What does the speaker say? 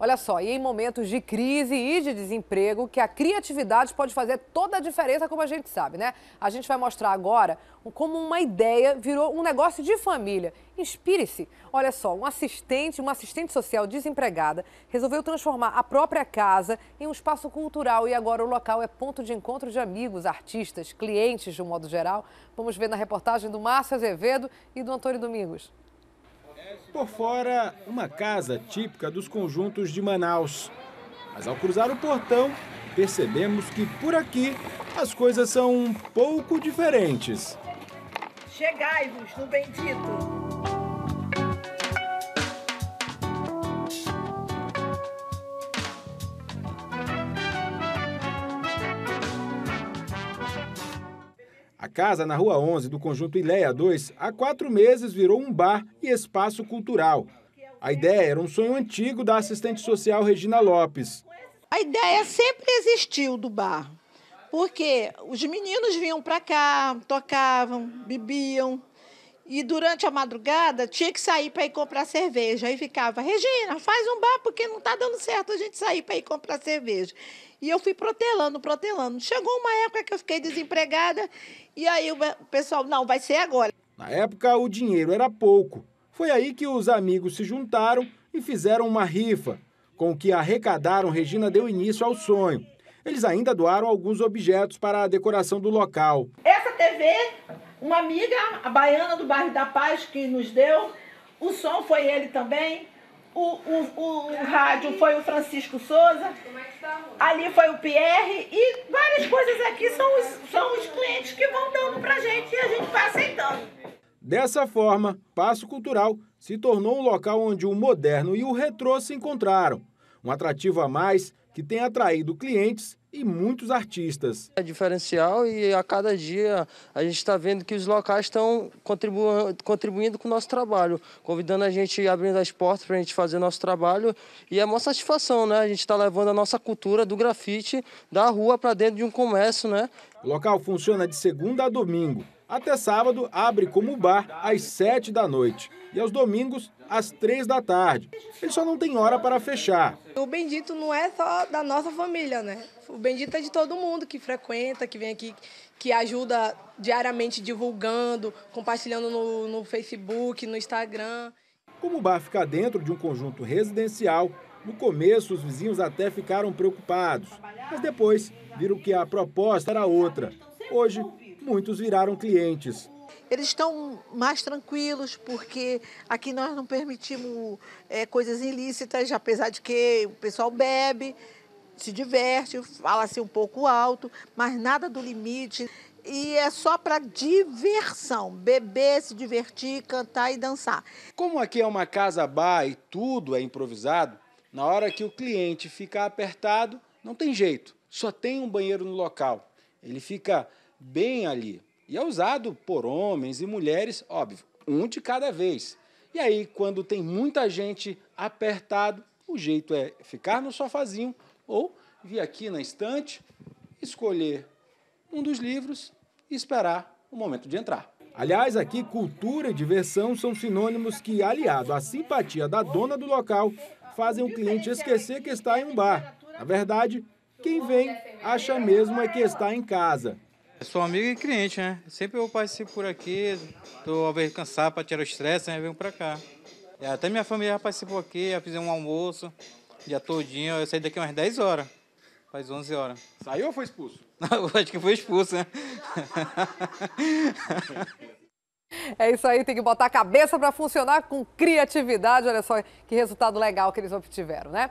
Olha só, e em momentos de crise e de desemprego, que a criatividade pode fazer toda a diferença, como a gente sabe, né? A gente vai mostrar agora como uma ideia virou um negócio de família. Inspire-se. Olha só, um assistente, uma assistente social desempregada, resolveu transformar a própria casa em um espaço cultural e agora o local é ponto de encontro de amigos, artistas, clientes de um modo geral. Vamos ver na reportagem do Márcio Azevedo e do Antônio Domingos. Por fora, uma casa típica dos conjuntos de Manaus. Mas ao cruzar o portão, percebemos que por aqui as coisas são um pouco diferentes. Chegai-vos no bendito! A casa na Rua 11 do conjunto Ileia 2 há quatro meses virou um bar e espaço cultural. A ideia era um sonho antigo da assistente social Regina Lopes. A ideia sempre existiu do bar, porque os meninos vinham para cá, tocavam, bebiam, e durante a madrugada tinha que sair para ir comprar cerveja. Aí ficava, Regina, faz um bar, porque não está dando certo a gente sair para ir comprar cerveja. E eu fui protelando, protelando. Chegou uma época que eu fiquei desempregada, e aí o pessoal, não, vai ser agora. Na época, o dinheiro era pouco. Foi aí que os amigos se juntaram e fizeram uma rifa. Com o que arrecadaram, Regina deu início ao sonho. Eles ainda doaram alguns objetos para a decoração do local. Essa TV uma amiga, a baiana do bairro da Paz, que nos deu. O som foi ele também. O, o, o, o rádio foi o Francisco Souza. É tá, Ali foi o Pierre. E várias coisas aqui são os, são os clientes que vão dando para gente e a gente vai aceitando. Dessa forma, Passo Cultural se tornou um local onde o moderno e o retrô se encontraram. Um atrativo a mais que tem atraído clientes e muitos artistas. É diferencial e a cada dia a gente está vendo que os locais estão contribu contribuindo com o nosso trabalho, convidando a gente, abrindo as portas para a gente fazer nosso trabalho e é uma satisfação, né? A gente está levando a nossa cultura do grafite da rua para dentro de um comércio, né? O local funciona de segunda a domingo, até sábado, abre como bar às 7 da noite e aos domingos, às 3 da tarde. Ele só não tem hora para fechar. O bendito não é só da nossa família, né? O bendito é de todo mundo que frequenta, que vem aqui, que ajuda diariamente divulgando, compartilhando no, no Facebook, no Instagram. Como o bar fica dentro de um conjunto residencial, no começo, os vizinhos até ficaram preocupados, mas depois viram que a proposta era outra. Hoje, muitos viraram clientes. Eles estão mais tranquilos porque aqui nós não permitimos é, coisas ilícitas, apesar de que o pessoal bebe, se diverte, fala assim um pouco alto, mas nada do limite. E é só para diversão, beber, se divertir, cantar e dançar. Como aqui é uma casa-bar e tudo é improvisado, na hora que o cliente ficar apertado, não tem jeito, só tem um banheiro no local. Ele fica bem ali. E é usado por homens e mulheres, óbvio, um de cada vez. E aí, quando tem muita gente apertado, o jeito é ficar no sofazinho ou vir aqui na estante, escolher um dos livros e esperar o momento de entrar. Aliás, aqui cultura e diversão são sinônimos que, aliado à simpatia da dona do local, fazem o cliente esquecer que está em um bar. Na verdade, quem vem acha mesmo é que está em casa. Sou amigo e cliente, né? Sempre eu participo por aqui, tô a vez cansado para tirar o estresse, né? Venho para cá. E até minha família já participou aqui, já fizemos um almoço, dia todinho. Eu saí daqui umas 10 horas, faz 11 horas. Saiu ou foi expulso? Não, acho que foi expulso, né? É isso aí, tem que botar a cabeça para funcionar com criatividade. Olha só que resultado legal que eles obtiveram, né?